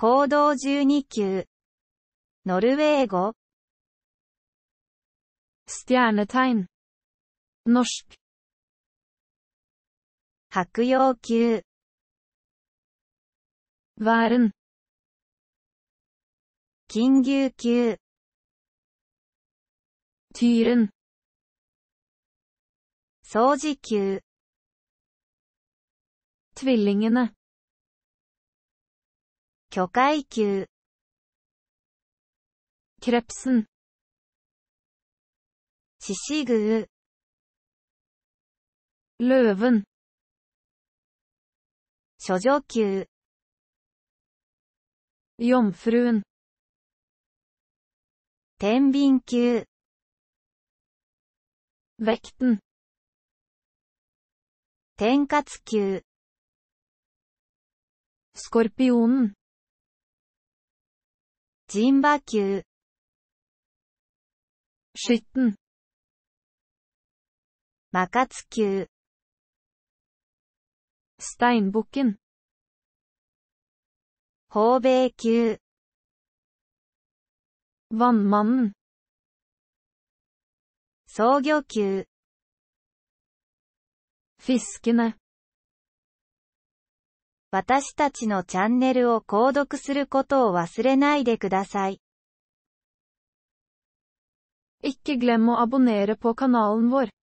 行動十二級。ノルウェー語。ステアーネタイン。ノシク。白葉級。ワールン。金牛級。ティールン。掃除級。トゥヴィリングネ。巨階級。キレプスン。シシグウ。ルーブン。諸女級。ヨンフルーン。天秤級。ベェクトン。天滑級。スコルピオン。ジンバ級。シッン。マカツ級。スタインボッキン。ホーベ米級。ワンマン。創業級。フィスキナ。私たちのチャンネルを購読することを忘れないでください。Ikke glem å abonnere på kanalen vår.